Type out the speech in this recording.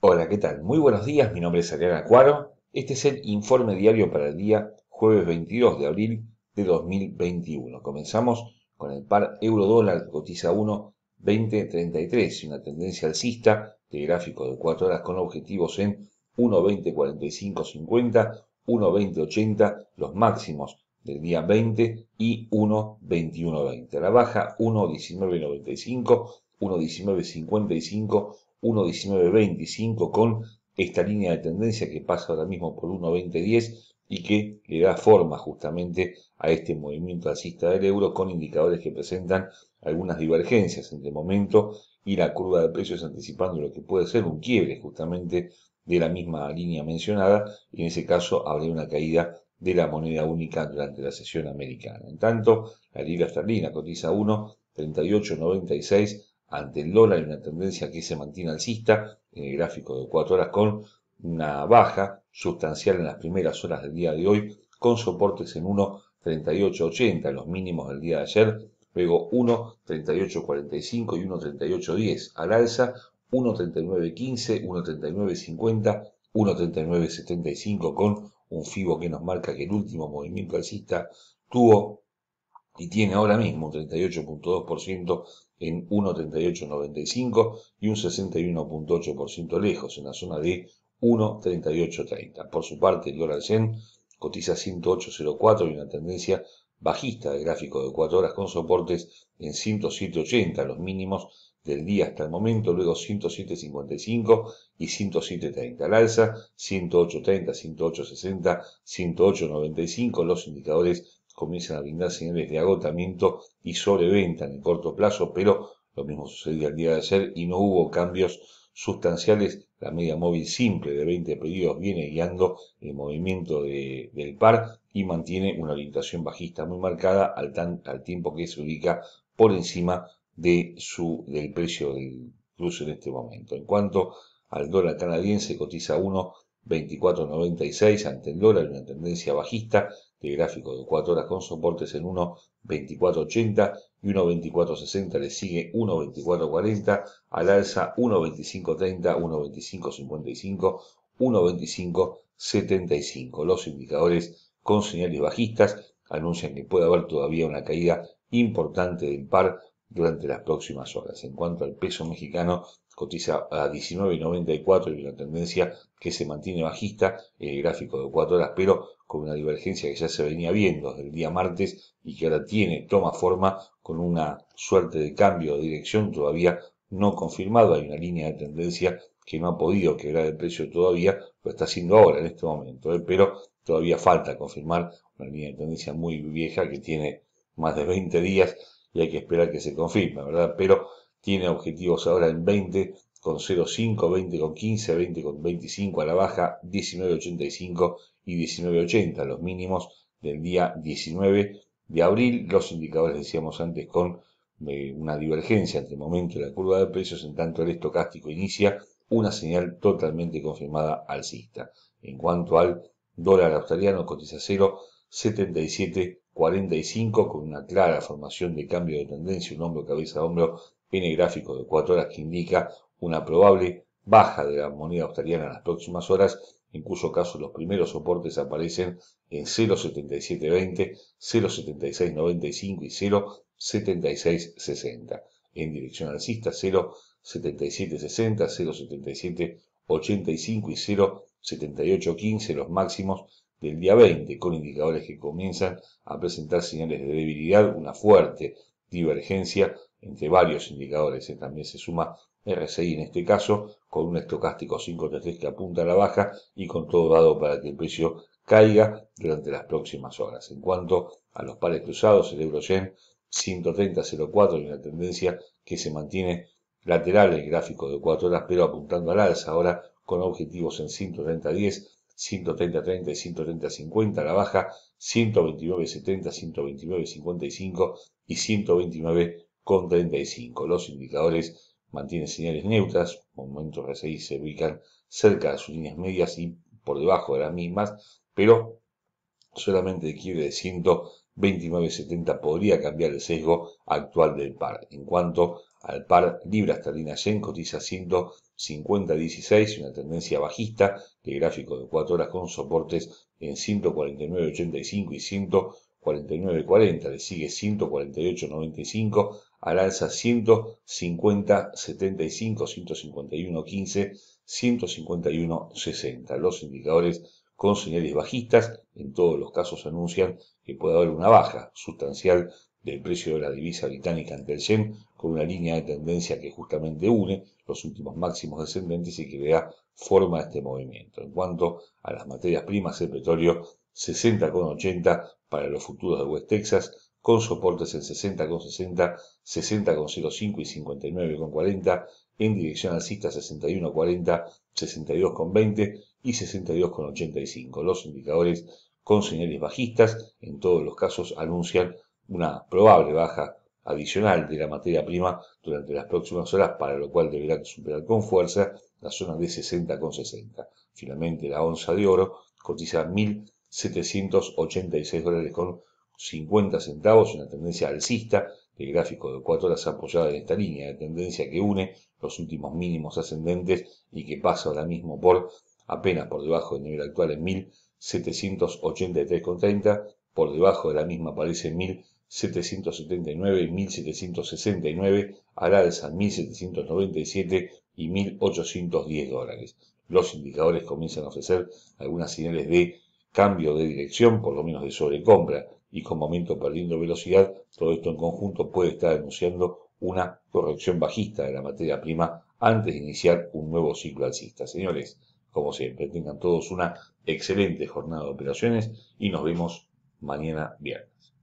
Hola, ¿qué tal? Muy buenos días, mi nombre es Ariana Acuaro. Este es el informe diario para el día jueves 22 de abril de 2021. Comenzamos con el par euro-dólar que cotiza 1.2033 y una tendencia alcista de gráfico de 4 horas con objetivos en 1.2045.50, 1.2080, los máximos del día 20 y 1.21.20. La baja 1.1995, 1.1955, 1.19.25 con esta línea de tendencia que pasa ahora mismo por 1.20.10 y que le da forma justamente a este movimiento alcista del euro con indicadores que presentan algunas divergencias entre el momento y la curva de precios anticipando lo que puede ser un quiebre justamente de la misma línea mencionada y en ese caso habría una caída de la moneda única durante la sesión americana. En tanto, la libra esterlina cotiza 1.3896 ante el dólar, una tendencia que se mantiene alcista en el gráfico de 4 horas con una baja sustancial en las primeras horas del día de hoy, con soportes en 1.3880, los mínimos del día de ayer, luego 1.3845 y 1.3810, al alza 1.3915, 1.3950, 1.3975 con un FIBO que nos marca que el último movimiento alcista tuvo y tiene ahora mismo un 38.2% en 1.3895 y un 61.8% lejos, en la zona de 1.3830. Por su parte, el cotiza 108.04 y una tendencia bajista de gráfico de 4 horas con soportes en 107.80, los mínimos del día hasta el momento, luego 107.55 y 107.30. Al alza, 108.30, 108.60, 108.95, los indicadores comienzan a brindar señales de agotamiento y sobreventa en el corto plazo, pero lo mismo sucedió el día de ayer y no hubo cambios sustanciales. La media móvil simple de 20 pedidos viene guiando el movimiento del par y mantiene una orientación bajista muy marcada al, tan, al tiempo que se ubica por encima de su, del precio del cruce en este momento. En cuanto al dólar canadiense, cotiza 1,2496 ante el dólar, una tendencia bajista de gráfico de 4 horas con soportes en 1.2480 y 1.2460, le sigue 1.2440, al alza 1.2530, 1.2555, 1.2575. Los indicadores con señales bajistas anuncian que puede haber todavía una caída importante del par durante las próximas horas. En cuanto al peso mexicano, cotiza a 19.94 y una tendencia que se mantiene bajista, el gráfico de 4 horas, pero con una divergencia que ya se venía viendo desde el día martes y que ahora tiene, toma forma con una suerte de cambio de dirección todavía no confirmado, hay una línea de tendencia que no ha podido quebrar el precio todavía, lo está haciendo ahora en este momento, ¿eh? pero todavía falta confirmar una línea de tendencia muy vieja que tiene más de 20 días y hay que esperar que se confirme, ¿verdad? Pero tiene objetivos ahora en 20 con 0,5, 20 con 15, 20 con 25 a la baja, 19,85 y 19,80, los mínimos del día 19 de abril. Los indicadores decíamos antes con eh, una divergencia entre el momento y la curva de precios, en tanto el estocástico inicia una señal totalmente confirmada alcista. En cuanto al dólar australiano, cotiza 0,7745 con una clara formación de cambio de tendencia, un hombro cabeza a hombro en el gráfico de 4 horas que indica una probable baja de la moneda australiana en las próximas horas, en cuyo caso los primeros soportes aparecen en 0.7720, 0.7695 y 0.7660. En dirección alcista 0.7760, 0.7785 y 0.7815 los máximos del día 20, con indicadores que comienzan a presentar señales de debilidad, una fuerte divergencia entre varios indicadores. Eh, también se suma RSI en este caso, con un estocástico 533 que apunta a la baja y con todo dado para que el precio caiga durante las próximas horas. En cuanto a los pares cruzados, el Euro-Yen 130.04 y una tendencia que se mantiene lateral el gráfico de 4 horas, pero apuntando al alza ahora con objetivos en 130.10, 130.30 y 130.50 a la baja, 129.70, 129.55 y 129 con 35. Los indicadores mantienen señales neutras, momentos 6 se ubican cerca de sus líneas medias y por debajo de las mismas, pero solamente el quiebre de 129.70 podría cambiar el sesgo actual del par. En cuanto al par libra esterlina yen cotiza 150.16, una tendencia bajista de gráfico de 4 horas con soportes en 149.85 y 49.40, le sigue 148.95, al alza 150.75, 151.15, 151.60. Los indicadores con señales bajistas, en todos los casos anuncian que puede haber una baja sustancial del precio de la divisa británica ante el yen, con una línea de tendencia que justamente une los últimos máximos descendentes y que vea forma a este movimiento. En cuanto a las materias primas, el petróleo 60,80 para los futuros de West Texas, con soportes en 60,60, 60,05 y 59,40, en dirección alcista 61,40, 62,20 y 62,85. Los indicadores con señales bajistas, en todos los casos, anuncian una probable baja adicional de la materia prima durante las próximas horas, para lo cual deberá superar con fuerza la zona de 60,60. Finalmente, la onza de oro cotiza 1.000 786 dólares con 50 centavos, una tendencia alcista el gráfico de 4 horas apoyada en esta línea de tendencia que une los últimos mínimos ascendentes y que pasa ahora mismo por apenas por debajo del nivel actual en 1783,30, por debajo de la misma aparece 1779 y 1769, al alza 1797 y 1810 dólares. Los indicadores comienzan a ofrecer algunas señales de cambio de dirección, por lo menos de sobrecompra, y con momento perdiendo velocidad, todo esto en conjunto puede estar denunciando una corrección bajista de la materia prima antes de iniciar un nuevo ciclo alcista. Señores, como siempre, tengan todos una excelente jornada de operaciones y nos vemos mañana viernes.